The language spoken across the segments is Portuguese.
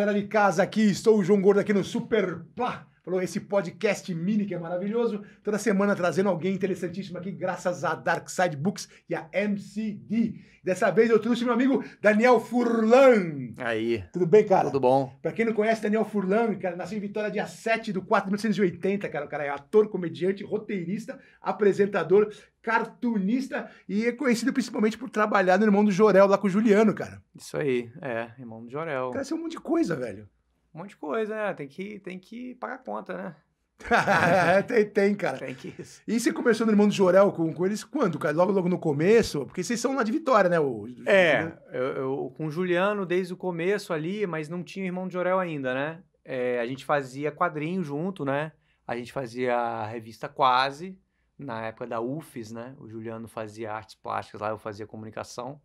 galera de casa aqui, estou o João Gordo aqui no Super Plá falou esse podcast mini que é maravilhoso, toda semana trazendo alguém interessantíssimo aqui, graças a Dark Side Books e a MCD. Dessa vez eu trouxe meu amigo Daniel Furlan. Aí. Tudo bem, cara? Tudo bom. Pra quem não conhece, Daniel Furlan, cara, nasceu em Vitória dia 7 de 4 de 1980, cara. O cara é ator, comediante, roteirista, apresentador, cartunista e é conhecido principalmente por trabalhar no Irmão do Jorel lá com o Juliano, cara. Isso aí, é, Irmão do Jorel. Cara, isso é um monte de coisa, velho um monte de coisa, né? Tem que, tem que pagar a conta, né? É, tem, tem, cara. Tem que isso. E você começou no Irmão do Jorel com, com eles quando, cara? Logo, logo no começo? Porque vocês são lá de Vitória, né? O, é, eu, eu, com o Juliano desde o começo ali, mas não tinha Irmão do Jorel ainda, né? É, a gente fazia quadrinho junto, né? A gente fazia a revista Quase, na época da UFES, né? O Juliano fazia artes plásticas lá, eu fazia comunicação.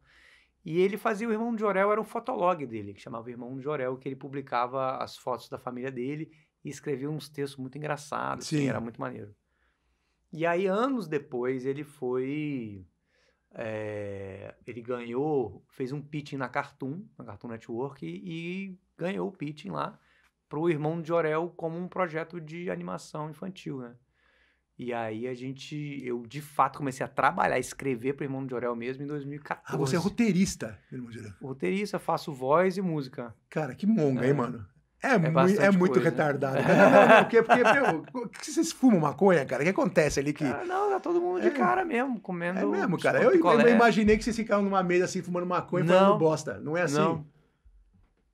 E ele fazia o Irmão de Jorel, era um fotolog dele, que chamava o Irmão de Jorel, que ele publicava as fotos da família dele e escrevia uns textos muito engraçados, Sim. Assim, era muito maneiro. E aí, anos depois, ele foi. É, ele ganhou, fez um pitching na Cartoon, na Cartoon Network, e, e ganhou o pitching lá para o Irmão de Jorel como um projeto de animação infantil, né? E aí a gente, eu de fato comecei a trabalhar, a escrever para o Irmão de Orel mesmo em 2014. Ah, você é roteirista, Irmão de Orel? Roteirista, faço voz e música. Cara, que monga, é. hein, mano? É, é, é muito coisa, retardado. Né? Não, porque, porque meu, vocês fumam maconha, cara? O que acontece ali que. Cara, ah, não, tá todo mundo de é, cara mesmo, comendo. É mesmo, cara. Eu, eu, imaginei que vocês ficavam numa mesa assim, fumando maconha e falando bosta. Não é assim? Não,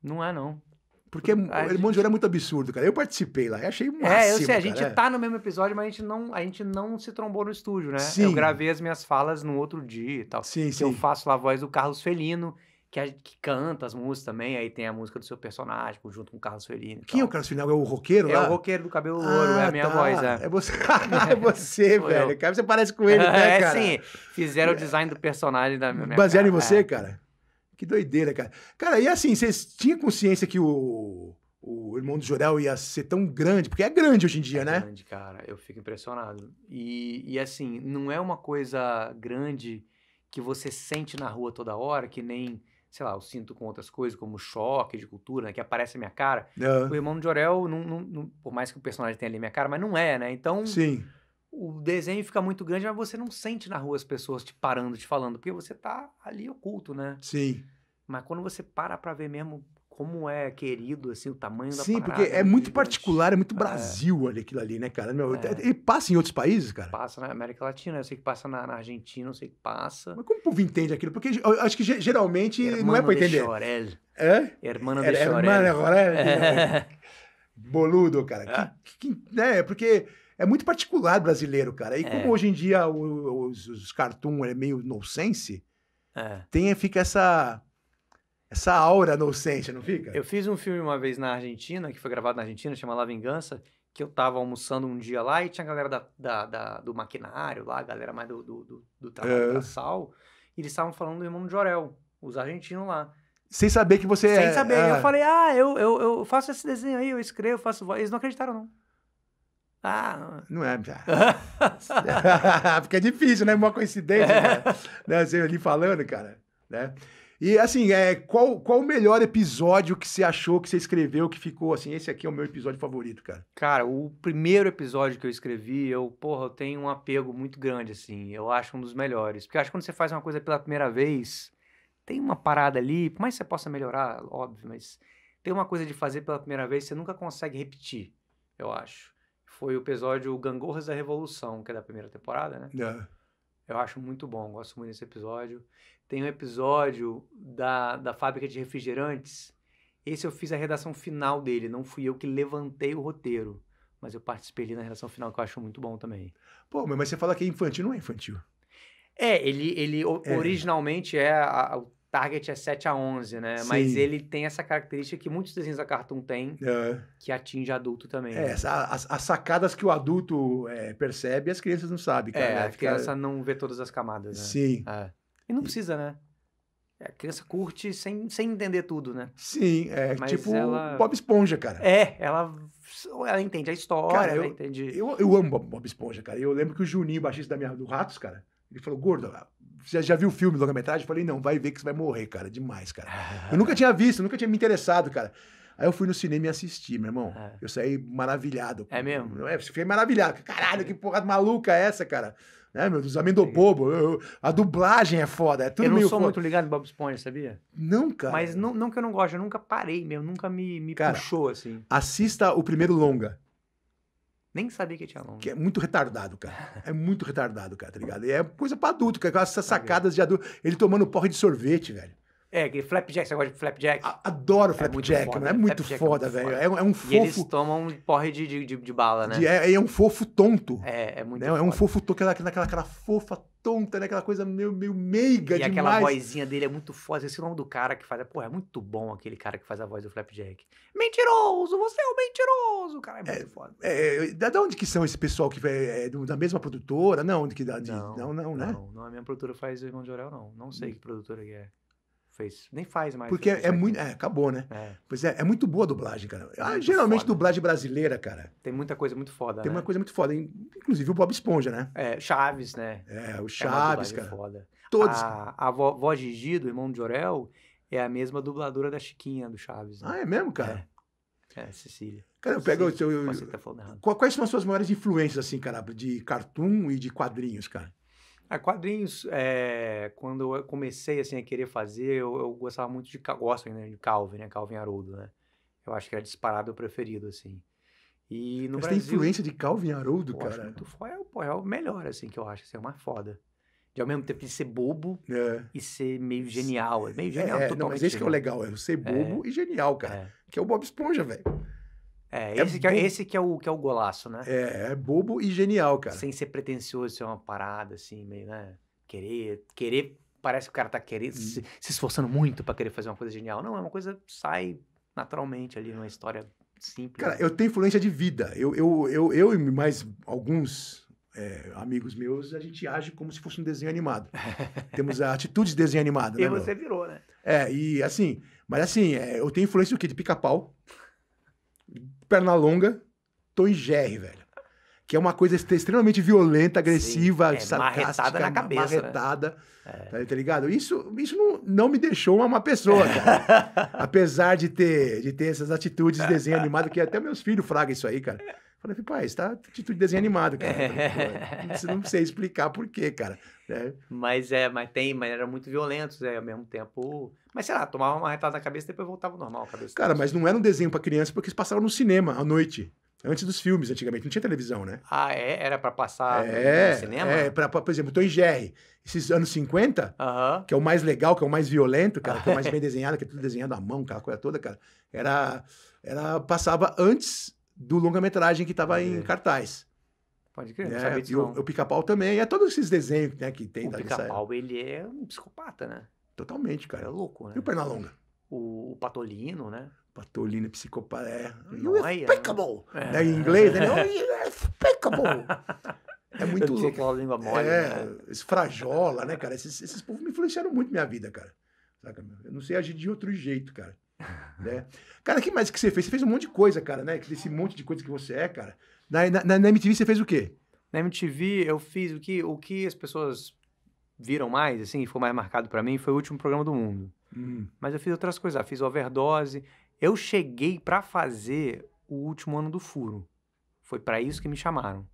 não é, não. Porque é a o Irmão gente... de Ouro é muito absurdo, cara. Eu participei lá, eu achei máximo, É, eu sei, a gente tá no mesmo episódio, mas a gente, não, a gente não se trombou no estúdio, né? Sim. Eu gravei as minhas falas no outro dia e tal. Sim, sim. Eu faço lá a voz do Carlos Felino, que, a, que, canta as músicas também, aí tem a música do seu personagem, junto com o Carlos Felino. Quem é o Carlos Felino? É o roqueiro é lá? É o roqueiro do cabelo louro, ah, é a ah, minha tá. voz, é. É você, ah, é você velho. Cara, você parece com ele, né, é, cara? É, sim. Fizeram o design do personagem da minha Baseado cara. em você, é. cara? Que doideira, cara. Cara, e assim, vocês tinham consciência que o, o irmão do Jorel ia ser tão grande? Porque é grande hoje em dia, é né? grande, cara. Eu fico impressionado. E, e assim, não é uma coisa grande que você sente na rua toda hora, que nem, sei lá, eu sinto com outras coisas, como choque de cultura, né, que aparece na minha cara. Uhum. O irmão do Jorel, não, não, não, por mais que o personagem tenha ali minha cara, mas não é, né? Então... Sim o desenho fica muito grande, mas você não sente na rua as pessoas te parando, te falando, porque você tá ali oculto, né? Sim. Mas quando você para para ver mesmo como é querido, assim, o tamanho da Sim, porque é, é, muito gigante. particular, é muito é. Brasil é. ali, aquilo ali, né, cara? Meu, é. Ele passa em outros países, cara? Passa na América Latina, eu sei que passa na, na Argentina, eu sei que passa. Mas como o povo entende aquilo? Porque eu acho que geralmente Hermano não é pra entender. Chorel. É? Hermana de Chorel. Hermana de Chorel. Boludo, cara. Que, que, né? Porque é muito particular brasileiro, cara. E é. como hoje em dia os, os cartoons é meio nonsense, é. tem, fica essa essa aura nonsense, não fica? Eu fiz um filme uma vez na Argentina, que foi gravado na Argentina, chama La Vingança, que eu tava almoçando um dia lá e tinha a galera da, da, da do maquinário lá, a galera mais do, do, do, do trabalho é. da sal, e eles estavam falando do irmão de Jorel, os argentinos lá. Sem saber que você Sem é. Sem saber. É. Eu ah. falei, ah, eu, eu, eu faço esse desenho aí, eu escrevo, faço voz. Eles não acreditaram, não. Ah. Não é. Porque é difícil, né? Uma coincidência, é. né? Você ali falando, cara. Né? E assim, é, qual, qual o melhor episódio que você achou, que você escreveu, que ficou assim? Esse aqui é o meu episódio favorito, cara. Cara, o primeiro episódio que eu escrevi, eu, porra, eu tenho um apego muito grande, assim. Eu acho um dos melhores. Porque acho que quando você faz uma coisa pela primeira vez, tem uma parada ali, por mais que você possa melhorar, óbvio, mas tem uma coisa de fazer pela primeira vez, você nunca consegue repetir, eu acho foi o episódio Gangorras da Revolução, que é da primeira temporada, né? É. Eu acho muito bom, gosto muito desse episódio. Tem um episódio da, da fábrica de refrigerantes. Esse eu fiz a redação final dele, não fui eu que levantei o roteiro. Mas eu participei ali na redação final, que eu acho muito bom também. Pô, mas você fala que é infantil, não é infantil. É, ele, ele é. originalmente é a, a, target é 7 a 11, né? Sim. Mas ele tem essa característica que muitos desenhos da Cartoon têm, é. que atinge adulto também. É, né? as, as, sacadas que o adulto é, percebe, as crianças não sabem. Cara, é, né? a criança não vê todas as camadas, né? Sim. É. E não precisa, né? É, a criança curte sem, sem entender tudo, né? Sim, é Mas tipo ela... Bob Esponja, cara. É, ela, ela entende a história, cara, eu, entende... Eu, eu amo Bob Esponja, cara. Eu lembro que o Juninho, baixista da minha, do Ratos, cara, ele falou, gordo, já, já viu o filme, longa-metragem? Falei, não, vai ver que você vai morrer, cara. Demais, cara. Eu nunca tinha visto, nunca tinha me interessado, cara. Aí eu fui no cinema e assisti, meu irmão. É. Eu saí maravilhado. É mesmo? é? Eu fiquei maravilhado. Caralho, que porra maluca é essa, cara? Né, meu, dos amendobobo, a dublagem é foda, é tudo Eu não sou foda. muito ligado em Bob Esponja, sabia? Não, cara. Mas não, não que eu não gosto, eu nunca parei, meu, nunca me, me cara, puxou, assim. Assista o primeiro longa. Nem sabia que tinha longo, Que é muito retardado, cara. É muito retardado, cara, tá ligado? E é coisa pra adulto, cara. Aquelas sacadas de adulto. Ele tomando porra de sorvete, velho. É, Flapjack, você gosta de Flapjack? adoro é é Flapjack, é, é muito foda, velho. É, é, um fofo. É e eles tomam um porre de, de, de, de bala, né? é, é um fofo tonto. É, é muito né? É um fofo tonto, aquela, aquela, aquela fofa tonta, né? Aquela coisa meio, meio meiga e demais. E aquela vozinha dele é muito foda. Esse nome do cara que faz. Porra, é muito bom aquele cara que faz a voz do Flapjack. Mentiroso, você é um mentiroso. Cara, é muito é, foda. É, da onde que são esse pessoal que é, da mesma produtora? Não, onde que dá. De, não, não, não, né? Não, não, a minha produtora faz o Irmão de Orel, não. Não sei hum. que produtora que é fez. Nem faz mais. Porque é, muito. É, acabou, né? É. Pois é, é muito boa a dublagem, cara. É ah, geralmente foda. dublagem brasileira, cara. Tem muita coisa muito foda. Tem né? uma coisa muito foda. Inclusive o Bob Esponja, né? É, Chaves, né? É, o é Chaves, cara. Foda. Todos. A, a voz Gigi, do irmão de Jorel, é a mesma dubladora da Chiquinha do Chaves. Né? Ah, é mesmo, cara? É, é Cecília. Cara, eu pego. o eu, você tá quais são as suas maiores influências, assim, cara, de cartoon e de quadrinhos, cara? a ah, quadrinhos, é, quando eu comecei assim, a querer fazer, eu, eu gostava muito de, gosto ainda de Calvin, né? Calvin Haroldo, né? Eu acho que era disparado o preferido, assim. E no Mas Brasil, tem influência de Calvin Haroldo, cara? Muito foda, é, é o melhor, assim, que eu acho, assim, é uma foda. De ao mesmo tempo de ser bobo é. e ser meio genial. É meio é, genial, é, totalmente. Não, mas esse que é o né. legal, é ser é. bobo e genial, cara. É. Que é o Bob Esponja, velho. É, é, esse, é que, é, esse que, é o, que é o golaço, né? É, é bobo e genial, cara. Sem ser pretencioso, ser uma parada, assim, meio, né? Querer, querer parece que o cara tá querendo, hum. se, se, esforçando muito para querer fazer uma coisa genial. Não, é uma coisa que sai naturalmente ali numa história simples. Cara, eu tenho influência de vida. Eu, eu, eu, eu e mais alguns é, amigos meus, a gente age como se fosse um desenho animado. Temos a atitude de desenho animado, né? E você meu? virou, né? É, e assim, mas assim, é, eu tenho influência do quê? De pica-pau perna longa, tô em GR, velho. Que é uma coisa extremamente violenta, agressiva, Sim, é, sarcástica, na cabeça. Né? Marretada, né? tá ligado? Isso, isso não, não me deixou uma pessoa, cara. Apesar de ter, de ter essas atitudes de desenho animado, que até meus filhos fragam isso aí, cara. Falei, pai, você tá título de desenho animado, cara. É, você não sei explicar por quê, cara. É. Mas é, mas tem, mas era muito violento, é ao mesmo tempo. Mas sei lá, tomava uma retada na cabeça e depois voltava ao normal a cabeça. Cara, mas não era um desenho para criança porque eles passavam no cinema à noite. Antes dos filmes, antigamente, não tinha televisão, né? Ah, é? Era para passar é, no cinema? É, pra, pra, por exemplo, Tom e Jerry, esses anos 50, uh -huh. que é o mais legal, que é o mais violento, cara, que é o mais bem desenhado, que é tudo desenhado à mão, aquela coisa toda, cara. Era, era passava antes do longa-metragem que estava em cartaz. Pode crer, não né? sabia disso. E o, o Pica-Pau também. É todos esses desenhos né, que tem. O Pica-Pau, ele é um psicopata, né? Totalmente, cara. É louco, né? E o Pernalonga? O, o Patolino, né? Patolino psicopata. É. Noia, é, é, é unspeakable! É. Né? Em inglês, né? unspeakable! É muito louco. Aquela língua mole, é, né? frajola, né, cara? Esses, esses povos me influenciaram muito minha vida, cara. Saca? Eu não sei agir de outro jeito, cara. né? Cara, que mais que você fez? Você fez um monte de coisa, cara, né? Desse monte de coisa que você é, cara. Na, na, na MTV você fez o quê? Na MTV eu fiz o que, o que as pessoas viram mais, assim, foi mais marcado para mim, foi o último programa do mundo. Hum. Mas eu fiz outras coisas, ah, fiz overdose. Eu cheguei para fazer o último ano do furo. Foi para isso que me chamaram.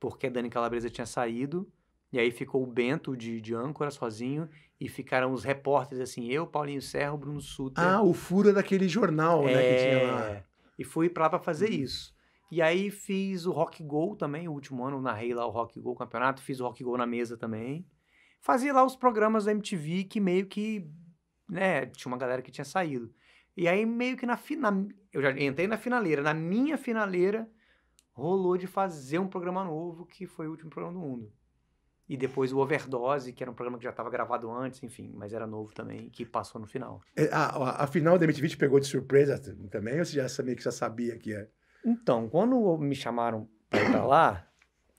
Porque a Dani Calabresa tinha saído e aí ficou o Bento de, de âncora sozinho e ficaram os repórteres assim, eu, Paulinho Serra, Bruno Suter. Ah, o fura daquele jornal, é... né, que tinha lá. É, e fui para lá fazer uhum. isso. E aí fiz o Rock Go também, o último ano, narrei lá o Rock Go campeonato, fiz o Rock Go na mesa também. Fazia lá os programas da MTV que meio que, né, tinha uma galera que tinha saído. E aí meio que na final, eu já entrei na finaleira, na minha finaleira rolou de fazer um programa novo que foi o último programa do mundo e depois o Overdose, que era um programa que já estava gravado antes, enfim, mas era novo também, que passou no final. É, a, a, a final da MTV te pegou de surpresa também, ou você já sabia que já sabia que é? Então, quando me chamaram para ir pra lá,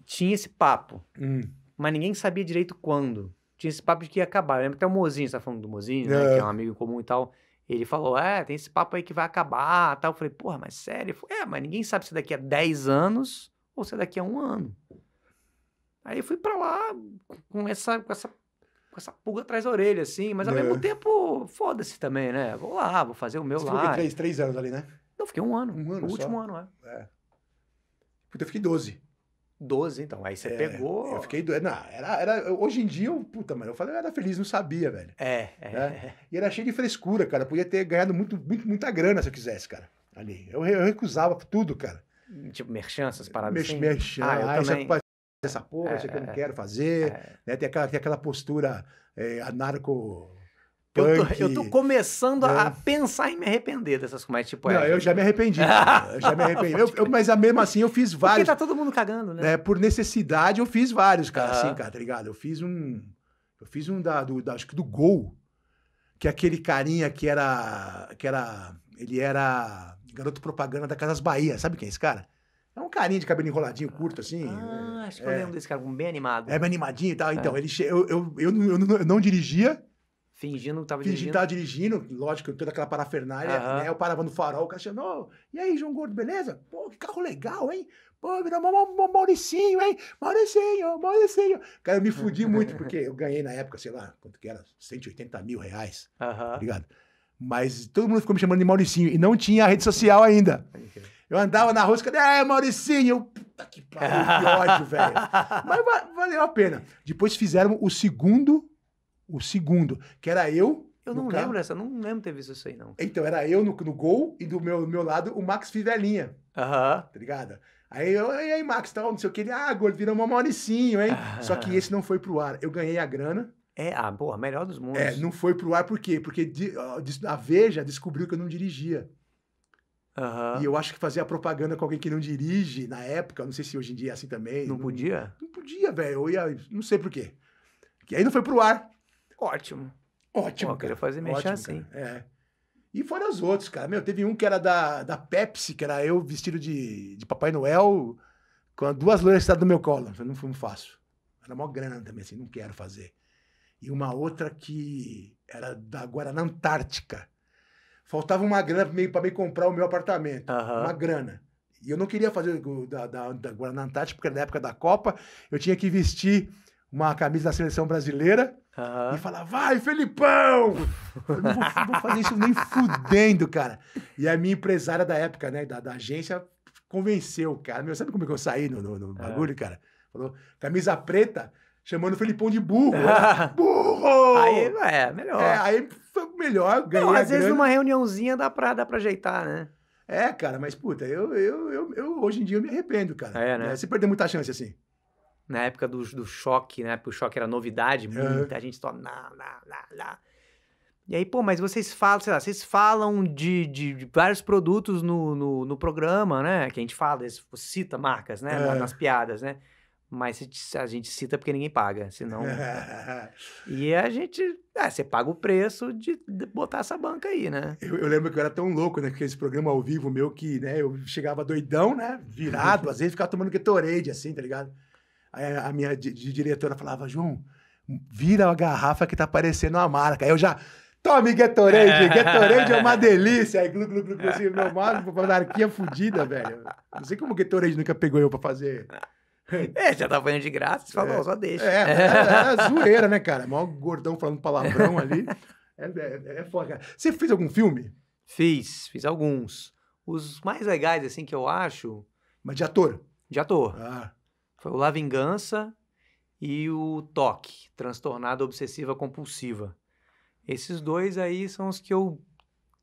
tinha esse papo, hum. mas ninguém sabia direito quando. Tinha esse papo de que ia acabar. Eu lembro até o Mozinho, você tá falando do Mozinho, né, é. que é um amigo comum e tal. Ele falou, é, tem esse papo aí que vai acabar, tal. Eu falei, porra, mas sério? Falei, é, mas ninguém sabe se daqui a 10 anos ou se é daqui a um ano. Aí eu fui para lá com essa, com essa com essa pulga atrás da orelha, assim, mas ao é. mesmo tempo, foda-se também, né? Vou lá, vou fazer o meu Você lá. Você três, três anos ali, né? Não, fiquei um ano. Um ano o último ano, é. é. Puta, eu fiquei 12. 12, então. Aí você é, pegou. Eu fiquei. Do... Não, era, era. Hoje em dia, eu, puta, mano, eu falei, eu era feliz, não sabia, velho. É, é, né? E era cheio de frescura, cara. podia ter ganhado muito, muito, muita grana se eu quisesse, cara. Ali. Eu, eu recusava tudo, cara. Tipo, merchan, essas paradas. Mer assim? merchan, ah, eu ah, também essa porra, é, isso aqui eu não é, quero fazer. É. Né? Tem, aquela, tem aquela postura é, anarco. Eu tô, eu tô né? começando a pensar em me arrepender dessas coisas. Tipo, é, não, é, eu já me arrependi. eu já me arrependi. Eu, eu, mas mesmo assim, eu fiz vários. Porque tá todo mundo cagando, né? né? Por necessidade, eu fiz vários, cara. Assim, cara, tá ligado? Eu fiz um. Eu fiz um da, do, da, acho que do Gol. Que é aquele carinha que era. que era. Ele era garoto propaganda da Casas Bahia. Sabe quem é esse cara? É um carinha de cabelo enroladinho, curto, assim. Ah, é, acho que eu é. lembro desse cara, bem animado. É, bem animadinho e tal. É. Então, ele che... eu, eu, eu, eu, não, eu não dirigia, Fingindo que tava dirigindo. Fingindo que tava dirigindo, lógico, toda aquela parafernália, né? Eu parava no farol, o cara chamou, e aí, João Gordo, beleza? Pô, que carro legal, hein? Pô, virou Mauricinho, hein? Mauricinho, Mauricinho. Cara, eu me fudi muito, porque eu ganhei na época, sei lá, quanto que era? 180 mil reais, uhum. tá ligado? Mas todo mundo ficou me chamando de Mauricinho, e não tinha a rede social ainda. Eu andava na rua e é, Mauricinho! puta que pariu, que ódio, velho. Mas valeu a pena. Depois fizeram o segundo, o segundo, que era eu. Eu não lembro dessa, não lembro ter visto isso aí, não. Então, era eu no, no gol e do meu, meu lado o Max Fivelinha. Aham. Uhum. Tá ligado? Aí eu, e aí, Max, tal, não sei o que. Ele, ah, gordo, virou uma Mauricinho, hein? Só que esse não foi pro ar. Eu ganhei a grana. É, ah, porra, melhor dos mundos. É, não foi pro ar por quê? Porque a Veja descobriu que eu não dirigia. Uhum. E eu acho que fazer a propaganda com alguém que não dirige na época, não sei se hoje em dia é assim também. Não, não podia? Não podia, velho. Eu ia. Não sei por quê. que aí não foi pro ar. Ótimo. Ótimo. Pô, eu queria fazer mexer Ótimo, assim. Cara. É. E fora os outros, cara. Meu, teve um que era da, da Pepsi, que era eu vestido de, de Papai Noel, com duas loiras sentadas no meu colo. Eu não, não faço. Era mó grana também, assim, não quero fazer. E uma outra que era da Guaraná Antártica faltava uma grana meio, pra me comprar o meu apartamento. Uhum. Uma grana. E eu não queria fazer da, da, da Guaraná Antártica, porque na época da Copa eu tinha que vestir uma camisa da seleção brasileira uhum. e falar, vai, Felipão! Eu não vou, vou, fazer isso nem fudendo, cara. E a minha empresária da época, né, da, da agência, convenceu, cara. Meu, sabe como é que eu saí no, no, no é. bagulho, cara? Falou, camisa preta, chamando o Felipão de burro. burro! Aí, é, melhor. É, aí foi o melhor, ganhei Não, às vezes grana. numa reuniãozinha dá pra, dá pra ajeitar, né? É, cara, mas puta, eu, eu, eu, eu hoje em dia eu me arrependo, cara. É, né? Você é, perdeu muita chance assim. Na época do, do choque, né? Porque o choque era novidade, muita é. gente só. Lá, lá, lá, E aí, pô, mas vocês falam, sei lá, vocês falam de, de, de vários produtos no, no, no, programa, né? Que a gente fala, cita marcas, né? É. Nas, nas piadas, né? mas a gente cita porque ninguém paga, senão... e a gente... É, você paga o preço de, botar essa banca aí, né? Eu, eu, lembro que eu era tão louco né, que esse programa ao vivo meu que, né, eu chegava doidão, né, virado, às vezes ficava tomando Gatorade, assim, tá ligado? Aí a minha di diretora falava, João, vira a garrafa que tá parecendo uma marca. Aí eu já... Tome Gatorade, Gatorade é uma delícia. Aí, glu, glu, glu, glu, assim, meu mago, anarquia fodida, velho. Não sei como o Gatorade nunca pegou eu pra fazer é, já tá apanhando de graça, você falou, é, só deixa. É, é, é, zoeira, né, cara? O maior gordão falando palavrão ali. É, é, é foda, cara. Você fez algum filme? Fiz, fiz alguns. Os mais legais, assim, que eu acho. Mas de ator? De ator. Ah. Foi o La Vingança e o Toque, Transtornada Obsessiva Compulsiva. Esses dois aí são os que eu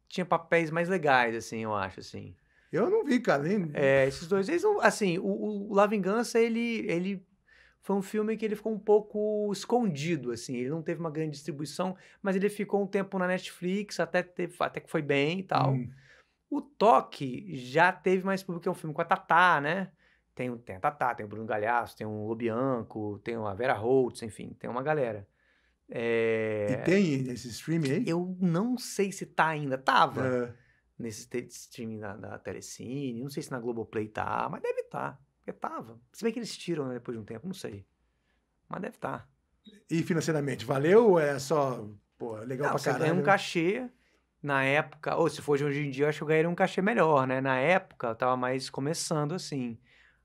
tinha papéis mais legais, assim, eu acho, assim. Eu não vi, cara. Nem... É, esses dois. Eles não, assim, o, o La Vingança, ele, ele foi um filme que ele ficou um pouco escondido, assim. Ele não teve uma grande distribuição, mas ele ficou um tempo na Netflix, até, teve, até que foi bem e tal. Hum. O Toque já teve mais público, que é um filme com a Tatá, né? Tem, tem a Tatá, tem o Bruno Galhaço, tem o Lobianco, tem a Vera Holtz, enfim, tem uma galera. É... E tem esse stream aí? Eu não sei se tá ainda. Tava. É nesse streaming da, da Telecine. Não sei se na Globoplay tá, mas deve estar. Tá, porque tava. Se bem que eles tiram né, depois de um tempo, não sei. Mas deve estar. Tá. E financeiramente, valeu ou é só. Pô, é legal não, pra você caralho? um né? cachê na época, ou se for hoje em dia, eu acho que eu ganharia um cachê melhor, né? Na época, eu tava mais começando assim.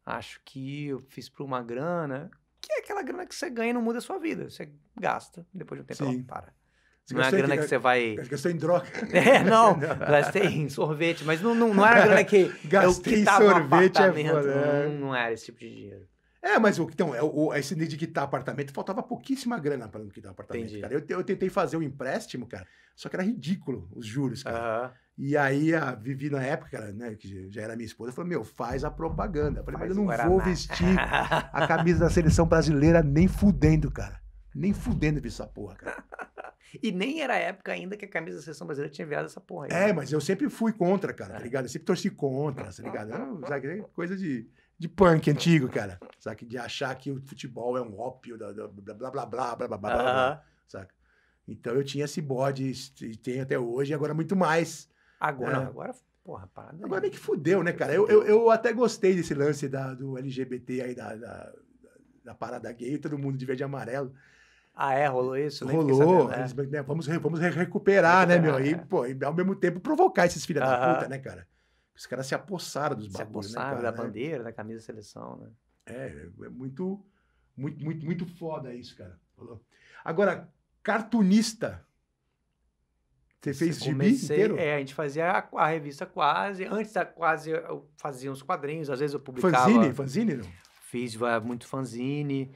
Acho que eu fiz por uma grana, que é aquela grana que você ganha e não muda a sua vida. Você gasta, depois de um tempo Sim. ela para. Você não é a grana que, que você vai. Gastei em droga. É, não, não. Gastei em sorvete, mas não, não, não era a grana que. gastei em sorvete, um é foda. É. Não, não era esse tipo de dinheiro. É, mas então, é esse de quitar tá apartamento, faltava pouquíssima grana para não quitar apartamento, Entendi. cara. Eu, eu tentei fazer um empréstimo, cara, só que era ridículo os juros, cara. Uhum. E aí a ah, Vivi, na época, né, que já era minha esposa, falou: Meu, faz a propaganda. Eu falei, mas eu não vou vestir a camisa da seleção brasileira nem fudendo, cara. Nem fudendo eu vi essa porra, cara. e nem era a época ainda que a camisa da seleção brasileira tinha enviado essa porra aí. É, né? mas eu sempre fui contra, cara, tá é. ligado? Eu sempre torci contra, tá ligado? Eu, sabe, é coisa de, de punk antigo, cara. Sabe? De achar que o futebol é um ópio, blá blá blá blá blá blá blá, blá, uh blá saca? Então eu tinha esse bode e tenho até hoje, e agora muito mais. Agora, né? agora Porra, parada. É agora meio que fudeu, né, cara? Eu, eu, eu, até gostei desse lance da, do LGBT aí, da, da, da parada gay, todo mundo de verde e amarelo. Ah, é? Rolou isso? Nem rolou. Sabendo, é. né? Vamos, vamos recuperar, né, meu? E, é. pô, e ao mesmo tempo provocar esses filhos uh -huh. da puta, né, cara? Os caras se apossaram dos bagulhos, Se né, apossaram da né? bandeira, da camisa da seleção, né? É, é muito, muito, muito, muito foda isso, cara. Rolou. Agora, cartunista. Você fez de inteiro? É, a gente fazia a, a, revista quase. Antes da quase, eu fazia uns quadrinhos, às vezes eu publicava. Fanzine? Fanzine, não? Fiz muito fanzine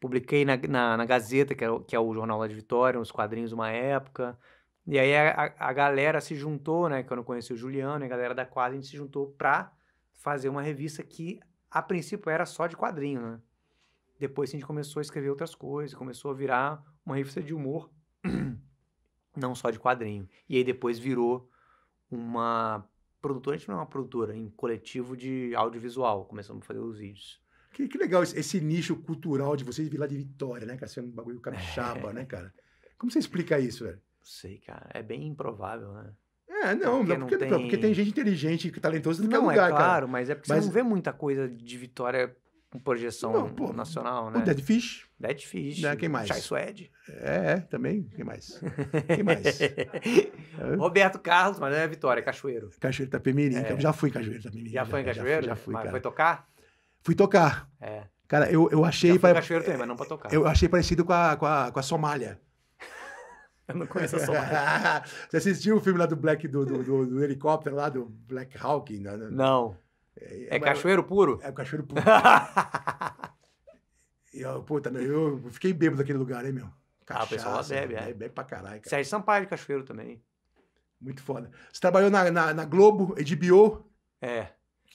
publiquei na, na, na Gazeta, que é, que é, o jornal lá de Vitória, uns quadrinhos uma época. E aí a, a galera se juntou, né? Quando eu conheci o Juliano, a galera da quadra, a gente se juntou pra fazer uma revista que, a princípio, era só de quadrinho, né? Depois a gente começou a escrever outras coisas, começou a virar uma revista de humor, não só de quadrinho. E aí depois virou uma produtora, a gente não é uma produtora, em é coletivo de audiovisual, começamos a fazer os vídeos. Que, que legal esse, esse, nicho cultural de vocês vir lá de Vitória, né, cara? Sendo é um bagulho capixaba, é. né, cara? Como você explica isso, velho? Não sei, cara. É bem improvável, né? É, não, porque, não, porque, tem... porque tem gente inteligente, talentosa em qualquer não, é lugar, é claro, cara. mas é porque mas... você não vê muita coisa de Vitória com projeção não, pô, nacional, né? O Dead Fish. Dead Fish. Né? Quem mais? Chai Suede. É, é, também. Quem mais? Quem mais? Roberto Carlos, mas não é Vitória, é Cachoeiro. Cachoeiro Tapemirim. É. Então, já fui em Cachoeiro Tapemirim. Já, já foi em Cachoeiro? Já, já fui, mas cara. foi tocar? Fui tocar. É. Cara, eu, eu achei. Já fui pra, cachoeiro também, mas não pra tocar. Eu achei parecido com a, com a, com a Somália. Eu não conheço a Somália. Você assistiu o filme lá do Black, do, do, do, do helicóptero lá, do Black Hawk? Não. não. É, é cachoeiro puro? É cachoeiro puro. eu, puta, meu, eu fiquei bêbado naquele lugar, hein, né, meu? Cachaça, ah, o pessoal bebe, é. Né, bebe pra caralho, cara. Sérgio Sampaio de Cachoeiro também. Muito foda. Você trabalhou na, na, na Globo, HBO? É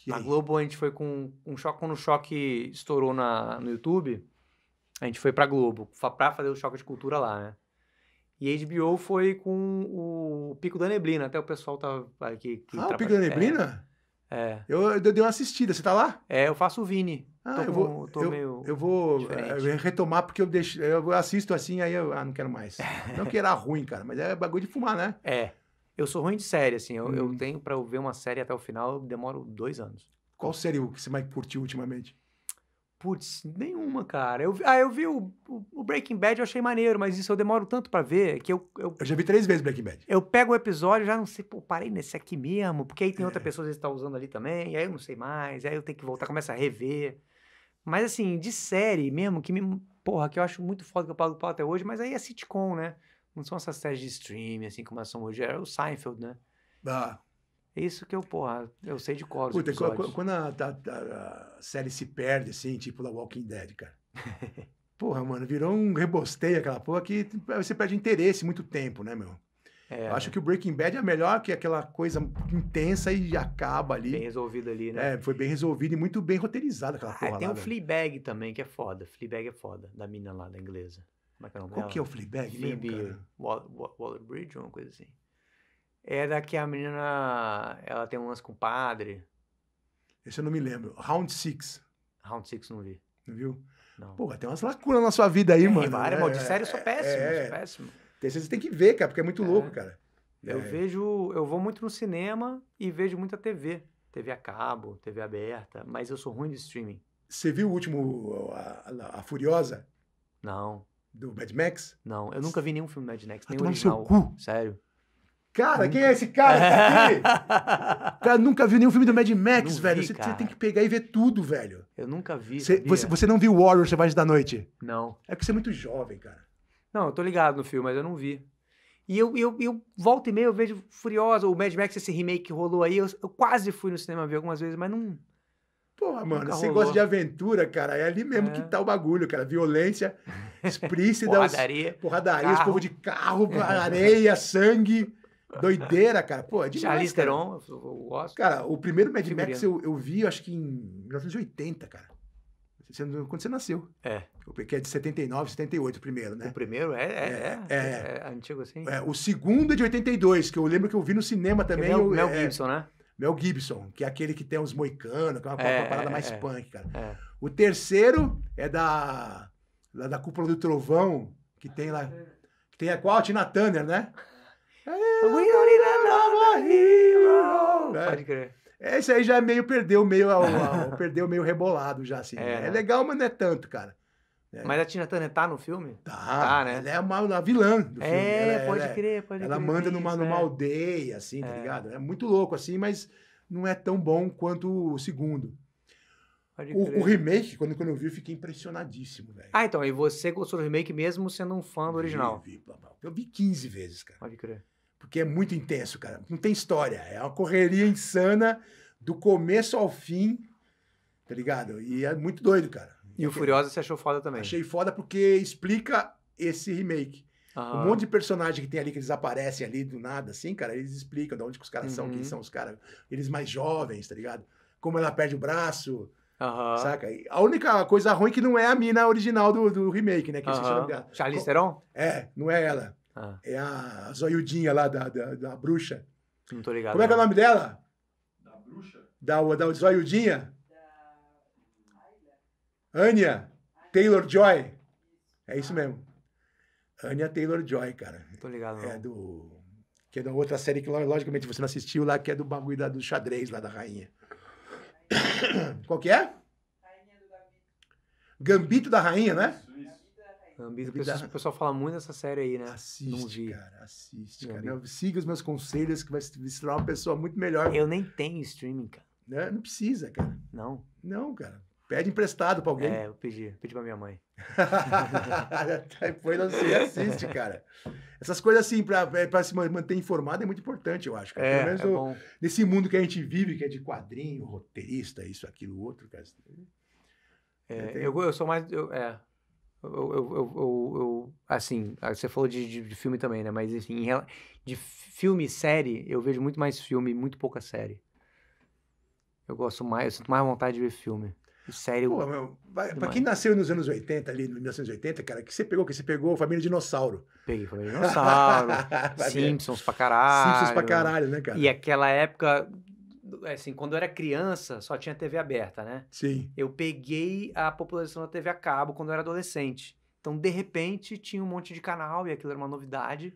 na Globo a gente foi com um choque quando o choque estourou na, no YouTube, a gente foi pra Globo pra fazer o choque de cultura lá, né? E HBO foi com o Pico da Neblina, até o pessoal tá aqui. Que ah, o tá Pico da é. Neblina? É. é. Eu, eu dei uma assistida, você tá lá? É, eu faço o Vini. Ah, tô eu vou, com, eu, eu, vou diferente. retomar porque eu deixo, eu assisto assim, aí eu ah, não quero mais. não que era ruim, cara, mas é bagulho de fumar, né? É. Eu sou ruim de série, assim. Eu, hum. eu uhum. tenho para ver uma série até o final, eu demoro dois anos. Qual série que você mais curtiu ultimamente? Putz, nenhuma, cara. Eu, ah, eu vi o, o, Breaking Bad, eu achei maneiro, mas isso eu demoro tanto para ver que eu, eu, eu. já vi três vezes Breaking Bad. Eu pego o episódio já não sei, pô, parei nesse aqui mesmo, porque aí tem é. outra pessoa que está usando ali também, aí eu não sei mais, aí eu tenho que voltar, começa a rever. Mas assim, de série mesmo, que me. Porra, que eu acho muito foda que eu pago pau até hoje, mas aí é sitcom, né? Não são essas séries de streaming, assim, como são hoje. Era é o Seinfeld, né? Ah. É isso que eu, porra, eu sei de qual Puta, quando a, a, a, série se perde, assim, tipo da Walking Dead, cara. porra, mano, virou um rebosteio aquela porra que você perde interesse muito tempo, né, meu? É. Eu acho que o Breaking Bad é melhor que aquela coisa intensa e acaba ali. Bem resolvido ali, né? É, foi bem resolvido e muito bem roteirizado aquela ah, porra tem lá. Tem um o Fleabag também, que é foda. Fleabag é foda, da mina lá, da inglesa. Como é que é o nome Qual que é o Fleabag Phoebe mesmo, Waller, Waller Bridge uma coisa assim. da que a menina, ela tem um lance com o padre. Esse eu não me lembro. Round Six. Round Six não vi. Não viu? Não. Pô, tem umas lacunas na sua vida aí, é, mano. Várias, é, de série eu sou é, péssimo, é, sou péssimo. Tem, você tem que ver, cara, porque é muito é. louco, cara. Eu é. vejo, eu vou muito no cinema e vejo muita TV. TV a cabo, TV aberta, mas eu sou ruim de streaming. Você viu o último, a, a, a Furiosa? Não. Do Mad Max? Não, eu nunca vi nenhum filme Mad Max, nem ah, original. Seu cu. Sério. Cara, quem é esse cara que tá aqui? cara, nunca viu nenhum filme do Mad Max, não velho. Vi, você, tem que pegar e ver tudo, velho. Eu nunca vi. Você, você, você não viu Warrior Selvagem da Noite? Não. É porque você é muito jovem, cara. Não, eu tô ligado no filme, mas eu não vi. E eu, eu, eu volto e meio, eu vejo Furiosa, o Mad Max, esse remake que rolou aí. Eu, eu quase fui no cinema ver algumas vezes, mas não. Porra, mano, você rolou. gosta de aventura, cara. É ali mesmo é. que tá o bagulho, cara. Violência explícita. porradaria. Porradaria, os povo de carro, areia, sangue. Doideira, cara. Pô, é demais. Charlize Theron, eu gosto. Cara, o primeiro Mad Max eu, eu vi, acho que em 1980, cara. Você, quando você nasceu. É. Que é de 79, 78 o primeiro, né? O primeiro é, é, é, é, é antigo assim? É, o segundo é de 82, que eu lembro que eu vi no cinema também. É o Mel Gibson, né? Mel Gibson, que é aquele que tem os moicanos, que é uma, é, uma parada é, mais é, punk, cara. É. O terceiro é da, da, da Cúpula do Trovão, que tem lá. Que tem a qual? A Tina Turner, né? É. Pode crer. Esse aí já é meio perdeu, meio, ao, ao, perdeu meio rebolado já, assim. É, né? é legal, mas não é tanto, cara. É. Mas a Tina Turner tá no filme? Tá, tá né? Ela é uma, uma vilã do é, filme. É, ela, pode ela, é, crer, pode ela crer. Ela manda isso, numa, numa é. aldeia, assim, tá ligado? É muito louco, assim, mas não é tão bom quanto o segundo. O, o, remake, quando, quando eu vi, eu fiquei impressionadíssimo, velho. Ah, então, e você gostou do remake mesmo sendo um fã do original? Eu vi, eu vi 15 vezes, cara. Pode crer. Porque é muito intenso, cara. Não tem história. É uma correria insana do começo ao fim, tá ligado? E é muito doido, cara. E o Furiosa você achou foda também? Achei foda porque explica esse remake. Uhum. Um monte de personagem que tem ali que eles aparecem ali do nada, assim, cara, eles explicam de onde que os caras uhum. são, quem são os caras, eles mais jovens, tá ligado? Como ela perde o braço, uhum. saca? E a única coisa ruim é que não é a mina original do, do remake, né? Que uhum. o Charlize Theron? É, não é ela. Ah. É a zoiudinha lá da, da, da, bruxa. Não tô ligado. Como é que é o nome dela? Da bruxa? Da, da zoiudinha? Anya Taylor-Joy. É isso mesmo. Anya Taylor-Joy, cara. Tô ligado. É do... Que é da outra série que, logicamente, você não assistiu lá, que é do bagulho da, do xadrez lá da rainha. Qual que é? Gambito da Rainha, né? Gambito, da Rainha. o pessoal fala muito dessa série aí, né? Assiste, cara, assiste, Gambito. cara. siga os meus conselhos que vai se tornar uma pessoa muito melhor. Eu nem tenho streaming, cara. Não, né? não precisa, cara. Não? Não, cara. Pede emprestado pra alguém. É, eu pedi. Pedi pra minha mãe. Depois assim, você assiste, cara. Essas coisas assim, pra, é, pra se manter informado é muito importante, eu acho. Cara. É, Pelo menos é o, bom. nesse mundo que a gente vive, que é de quadrinho, roteirista, isso, aquilo, outro, cara. Assim, é, né, tem... eu, eu sou mais... Eu, é, eu, eu, eu, eu, assim, ah, você falou de, de, de filme também, né? Mas, enfim, assim, de filme e série, eu vejo muito mais filme muito pouca série. Eu gosto mais, eu sinto mais vontade de ver filme sério Pô, meu, pra, pra, quem nasceu nos anos 80, ali, 1980, cara, que você pegou? que você pegou? Família Dinossauro. Peguei Família Dinossauro. Simpsons pra caralho. Simpsons pra caralho, né, cara? E aquela época, assim, quando eu era criança, só tinha TV aberta, né? Sim. Eu peguei a popularização da TV a cabo quando eu era adolescente. Então, de repente, tinha um monte de canal e aquilo era uma novidade.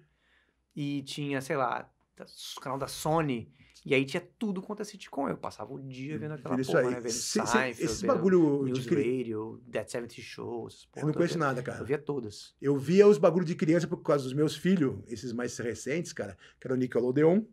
E tinha, sei lá, o canal da Sony e aí tinha tudo quanto é sitcom. Eu passava o dia vendo aquela isso porra, né? Vendo se, Seinfeld, esse bagulho News de Radio, Dead 70 Shows. porra, Eu não conheço nada, cara. Eu via todas. Eu via os bagulhos de criança por causa dos meus filhos, esses mais recentes, cara, que era o Nickelodeon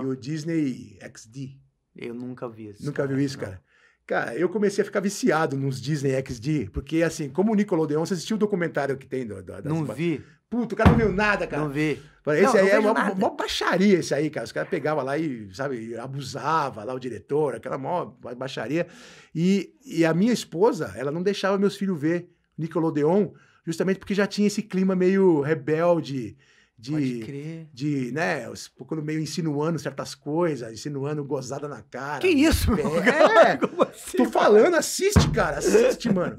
e o Disney XD. Eu nunca vi isso. Nunca cara, viu isso, não. cara? Cara, eu comecei a ficar viciado nos Disney XD, porque assim, como o Nickelodeon, você assistiu o documentário que tem do, do, das... Não vi puto, o cara não viu nada, cara. Não vi. esse não, aí não é uma, uma baixaria, esse aí, cara. Os caras pegavam lá e, sabe, abusava lá o diretor, aquela mó baixaria. E, e a minha esposa, ela não deixava meus filhos ver Nickelodeon, justamente porque já tinha esse clima meio rebelde, de, de né, os, quando meio insinuando certas coisas, insinuando gozada na cara. Que isso, mano? É, assim, Tô falando, assiste, cara, assiste, mano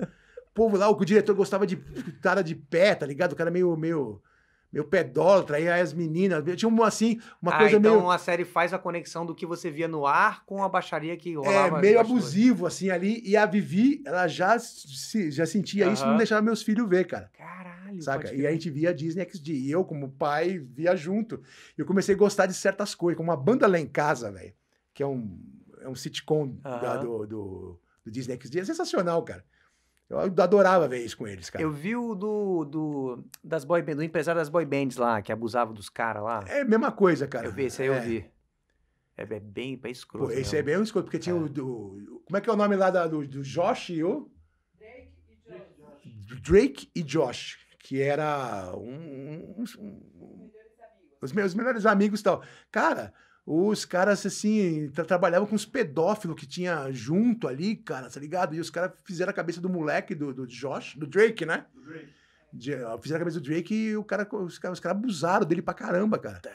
povo lá, o diretor gostava de cara de pé, tá ligado? O cara meio, meio, meu pedólatra, aí as meninas, tinha uma assim, uma ah, coisa então meio... então a série faz a conexão do que você via no ar com a baixaria que é, rolava. É, meio abusivo, assim, ali, e a Vivi, ela já, se, já sentia uhum. isso, não deixava meus filhos ver, cara. Caralho, Saca? E a gente via Disney XD, e eu, como pai, via junto. Eu comecei a gostar de certas coisas, como uma banda lá em casa, velho, que é um, é um sitcom uhum. Tá da, do, do, do Disney XD, é sensacional, cara. Eu adorava ver isso com eles, cara. Eu vi o do, do, das boy band, do empresário das boy bands lá, que abusava dos caras lá. É a mesma coisa, cara. Eu vi, esse aí é. eu vi. É, é bem, bem escroto. Pô, esse mesmo. é bem escroto, porque tinha é. o do... Como é que é o nome lá da, do, do Josh e o... Drake e Josh. Drake e Josh, que era um... um, um, um os meus melhores amigos e tal. Cara, os caras, assim, tra trabalhavam com os pedófilos que tinha junto ali, cara, tá ligado? E os caras fizeram a cabeça do moleque, do, do Josh, do Drake, né? Do Drake. De, fizeram a cabeça do Drake e o cara, os caras cara abusaram dele pra caramba, cara. Tá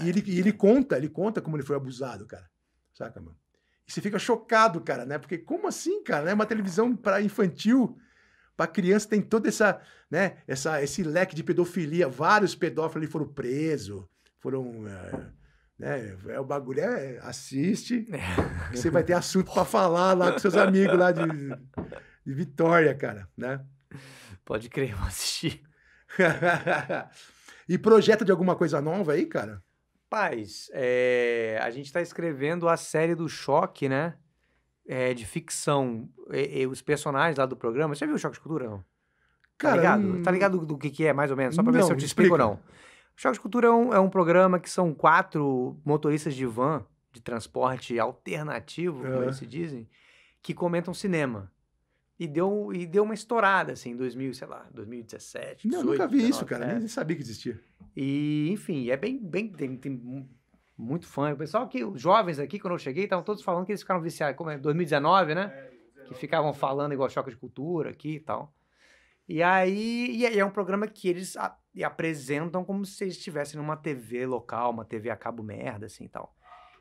e, ele, e ele conta, ele conta como ele foi abusado, cara. Saca, mano? E você fica chocado, cara, né? Porque como assim, cara? Né? Uma televisão para infantil, para criança, tem toda essa, né? Essa, esse leque de pedofilia. Vários pedófilos ali foram presos, foram... Eh, né? É o bagulho, é, assiste, é. você vai ter assunto para falar lá com seus amigos lá de, de Vitória, cara, né? Pode crer, vou assistir. e projeta de alguma coisa nova aí, cara? Paz, é, a gente está escrevendo a série do Choque, né? É, de ficção. E, e, os personagens lá do programa. Você já viu o Choque de Cultura, não? Tá cara, tá ligado? Hum... Tá ligado do, do que, que, é, mais ou menos? Só pra não, ver se eu te explico ou não. Choque de Cultura é um, é um, programa que são quatro motoristas de van, de transporte alternativo, como uhum. eles se dizem, que comentam cinema. E deu, e deu uma estourada, assim, em 2000, sei lá, 2017, 18, Não, nunca vi 19, isso, cara. Né? Nem é. sabia que existia. E, enfim, é bem... bem tem, tem muito fã. O pessoal que... Os jovens aqui, quando eu cheguei, estavam todos falando que eles ficaram viciados. Como é? 2019, né? É, 19, que ficavam falando igual Choque de Cultura aqui e tal. E aí... E é um programa que eles a, e apresentam como se estivessem numa TV local, uma TV a cabo merda, assim e tal.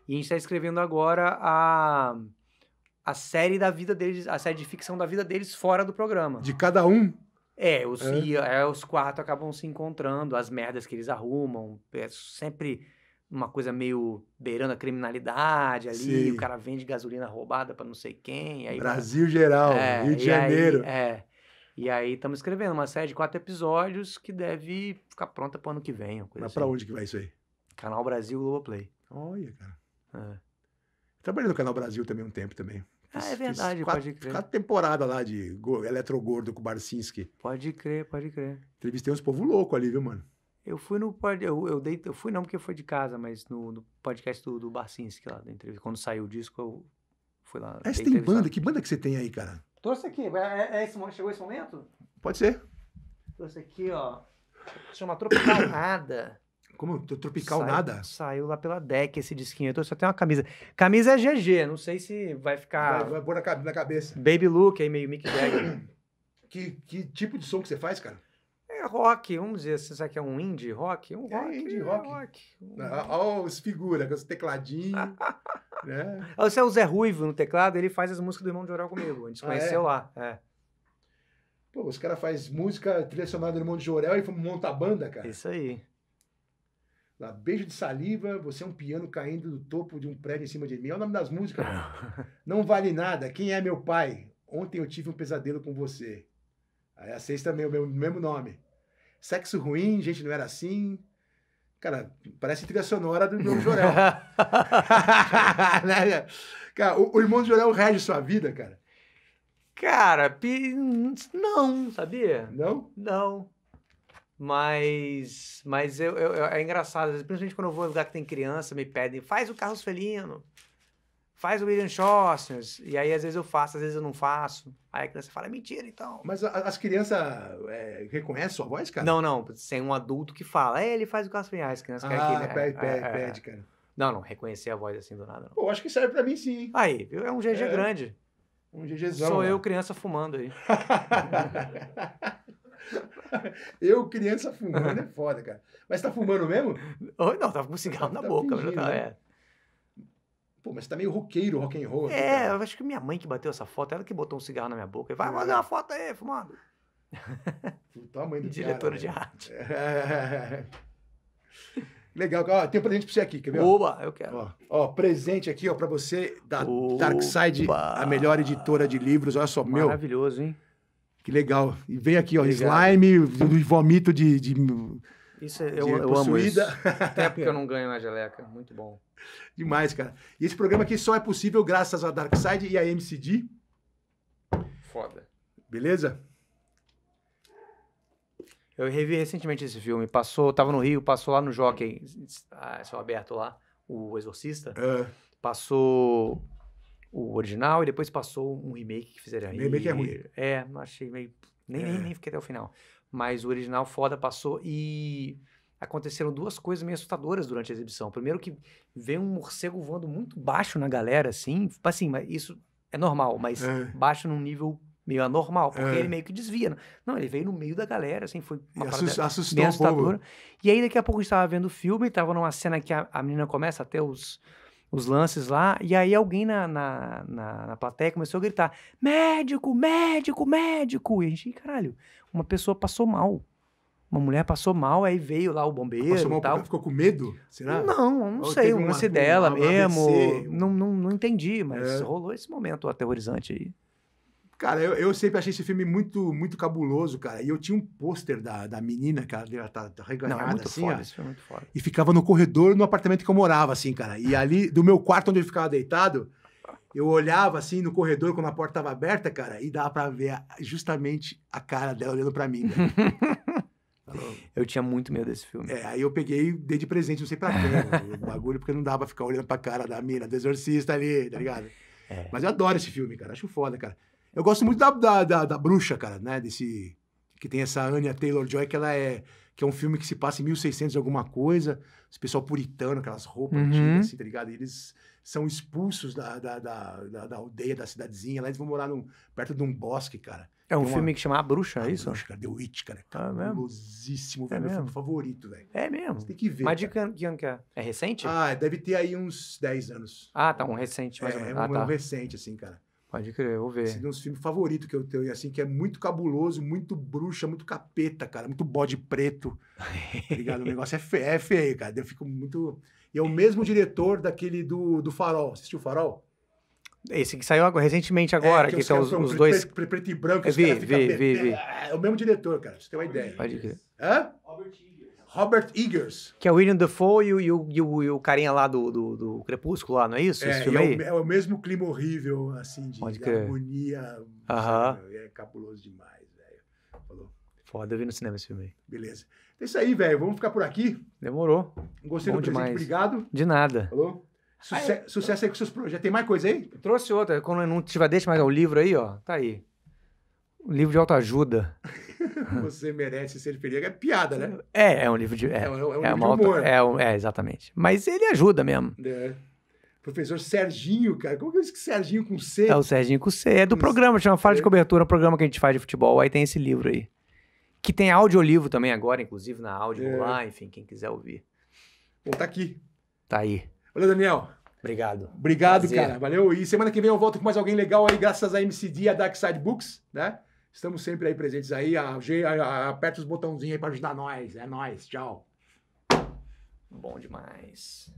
E a gente está escrevendo agora a, a série da vida deles, a série de ficção da vida deles fora do programa. De cada um? É, os, é. E, é, os quatro acabam se encontrando, as merdas que eles arrumam, é sempre uma coisa meio beirando a criminalidade ali, Sim. o cara vende gasolina roubada para não sei quem. Aí, Brasil geral, é, Rio de Janeiro. Aí, é. E aí estamos escrevendo uma série de quatro episódios que deve ficar pronta o ano que vem. Mas assim. onde que vai isso aí? Canal Brasil Globoplay. Olha, cara. É. Trabalhei no Canal Brasil também um tempo também. ah, é verdade, quatro, pode crer. Quatro temporada lá de Eletrogordo com o Barcinski. Pode crer, pode crer. Entrevistei uns povo louco ali, viu, mano? Eu fui no eu, eu dei, eu fui não porque foi de casa, mas no, no podcast do, do Barcinski lá da entrevista. Quando saiu o disco, eu fui lá. Ah, você tem banda? Que banda que você tem aí, cara? Trouxe aqui. É, é, é esse, chegou esse momento? Pode ser. Trouxe aqui, ó. Chama Tropical Nada. Como? Tropical saiu, Nada? Saiu lá pela deck esse disquinho. Eu só tem uma camisa. Camisa é GG, não sei se vai ficar. Vai, pôr na, na cabeça. Baby Look aí, meio Mick Jagger. que, que tipo de som que você faz, cara? rock, vamos dizer, sabe assim, que é um indie rock? Um rock, é indie rock. É rock. Um... Olha os figuras, com os tecladinhos. né? Você é o Zé Ruivo no teclado, ele faz as músicas do Irmão de Jorel comigo, a gente se ah, conheceu ah, é? lá. É. Pô, os caras fazem música direcionada do Irmão de Jorel e monta a banda, cara. Isso aí. Lá, beijo de saliva, você é um piano caindo do topo de um prédio em cima de mim. É o nome das músicas. Não vale nada. Quem é meu pai? Ontem eu tive um pesadelo com você. Aí a sexta também o mesmo nome sexo ruim, gente, não era assim. Cara, parece trilha sonora do irmão Jorel. né? cara, o, o irmão Jorel rege sua vida, cara? Cara, não, sabia? Não? Não. Mas, mas eu, eu, é engraçado, principalmente quando eu vou em lugar que tem criança, me pedem, faz o Carlos Felino faz o William Shatner. E aí, às vezes eu faço, às vezes eu não faço. Aí a criança fala, é mentira, então. Mas a, as crianças é, reconhecem sua voz, cara? Não, não. Sem um adulto que fala, é, ele faz o Casper As crianças ah, querem que... Né? Pede, é, é, pede, é, pede, cara. Não, não. Reconhecer a voz assim do nada, não. Pô, acho que serve pra mim sim. Aí, viu? É um GG é. grande. Um GGzão. Sou né? eu, criança, fumando aí. eu, criança, fumando é foda, cara. Mas tá fumando mesmo? Não, tava com cigarro tá na tá boca. Fingindo, tá, né? é. Pô, mas você tá meio roqueiro, rock and roll. É, cara. eu acho que minha mãe que bateu essa foto, ela que botou um cigarro na minha boca. Vai, manda é. uma foto aí, fumando. Puta mãe do Diretor de né? arte. É. Legal, ó, tem um presente pra você aqui, quer ver? Oba, eu quero. Ó, ó presente aqui, ó, pra você da Oba. Dark Side, a melhor editora de livros, olha só, Maravilhoso, meu. Maravilhoso, hein? Que legal. E vem aqui, ó, legal. slime, vomito de... de isso é, eu, eu amo isso. Até porque eu não ganho mais geleca. Muito bom. Demais, cara. E esse programa aqui só é possível graças a Darkside e a MCD. Foda. Beleza? Eu revi recentemente esse filme. Passou, tava no Rio, passou lá no Jockey, ah, é só aberto lá, o Exorcista. É. Passou o original e depois passou um remake que fizeram aí. Remake é ruim. É, achei meio. Nem, é. nem, nem fiquei até o final mas o original foda passou e aconteceram duas coisas meio assustadoras durante a exibição. Primeiro que veio um morcego voando muito baixo na galera, assim, assim, mas isso é normal, mas é. baixo num nível meio anormal, porque é. ele meio que desvia. Né? Não, ele veio no meio da galera, assim, foi uma e bem assustou meio assustadora. E aí, daqui a pouco, a gente tava vendo o filme, tava numa cena que a, a menina começa até os os lances lá, e aí alguém na, na, na, na plateia começou a gritar: médico, médico, médico! E a gente, caralho, uma pessoa passou mal. Uma mulher passou mal, aí veio lá o bombeiro. Passou mal tal. ficou com medo? Será? Não, não Ou sei. O lance dela uma, mesmo. Não, não, não entendi, mas é. rolou esse momento aterrorizante aí. Cara, eu, eu, sempre achei esse filme muito, muito cabuloso, cara. E eu tinha um pôster da, da menina, cara, ela tá, tá reganhada, Não, é muito assim, foda, ó. filme é muito foda. E ficava no corredor, no apartamento que eu morava, assim, cara. E ali, do meu quarto onde eu ficava deitado, eu olhava, assim, no corredor, quando a porta tava aberta, cara, e dava pra ver justamente a cara dela olhando pra mim, tá Eu tinha muito medo desse filme. É, aí eu peguei dei de presente, não sei pra quem, né, o bagulho, porque não dava pra ficar olhando pra cara da mina, do exorcista ali, tá ligado? É. Mas eu adoro esse filme, cara. Acho foda, cara. Eu gosto muito da, da, da, da bruxa, cara, né? Desse. Que tem essa Anya Taylor Joy, que ela é. Que é um filme que se passa em 1600 e alguma coisa. Esse pessoal puritano, aquelas roupas uhum. antigas, assim, tá ligado? E eles são expulsos da, da, da, da, aldeia, da cidadezinha. Lá eles vão morar num, perto de um bosque, cara. É um uma... filme que chama A Bruxa, é isso? A Bruxa, cara. The Witch, cara. Ah, É, é velho. É meu filme favorito, velho. É mesmo? Você tem que ver. Mas de que ano que é? É recente? Ah, deve ter aí uns 10 anos. Ah, tá. Um recente, mais é, ou menos. É um, ah, tá. um recente, assim, cara. Pode crer, vou ver. Esse é um dos filmes favoritos que eu tenho, e assim, que é muito cabuloso, muito bruxa, muito capeta, cara, muito bode preto. tá ligado? O negócio é, é feio, cara. Eu fico muito. E é o mesmo diretor daquele do, do Farol. Assistiu o Farol? Esse que saiu recentemente é, agora, é, que, que são os, os dois. Preto, e branco, vi, vi, vi, vi, é, é o mesmo diretor, cara, pra você ter uma ideia. Pode crer. Hã? Robert Robert Eggers. Que é o William Dafoe e o, e o, e o, carinha lá do, do, do, Crepúsculo, lá, não é isso? É, é o, é o mesmo clima horrível, assim, de, de harmonia. Uh -huh. sabe, é cabuloso demais, velho. Falou. Foda, eu vi no cinema esse filme aí. Beleza. É isso aí, velho. Vamos ficar por aqui. Demorou. Gostei Bom do demais. presente, obrigado. De nada. Falou? Suce aí, sucesso aí com seus projetos. Já Tem mais coisa aí? Trouxe outra. Quando não tiver, deixa mais o livro aí, ó. Tá aí. livro de autoajuda. Você merece ser feliz. É piada, né? É, é um livro de. É, é, um, é um é livro uma de humor. Outra, é, é, exatamente. Mas ele ajuda mesmo. É. Professor Serginho, cara. Como que eu é disse que Serginho com C? É o Serginho com C. É do com programa, chama Fala de Cobertura, é um programa que a gente faz de futebol. Aí tem esse livro aí. Que tem audiolivro também agora, inclusive na áudio lá, enfim, quem quiser ouvir. Bom, tá aqui. Tá aí. Valeu, Daniel. Obrigado. Obrigado, Prazer. cara. Valeu. E semana que vem eu volto com mais alguém legal aí, graças a MCD e a Dark Side Books, né? Estamos sempre aí presentes aí. Aperta os botãozinhos aí para ajudar nós. É nós. Tchau. Bom demais.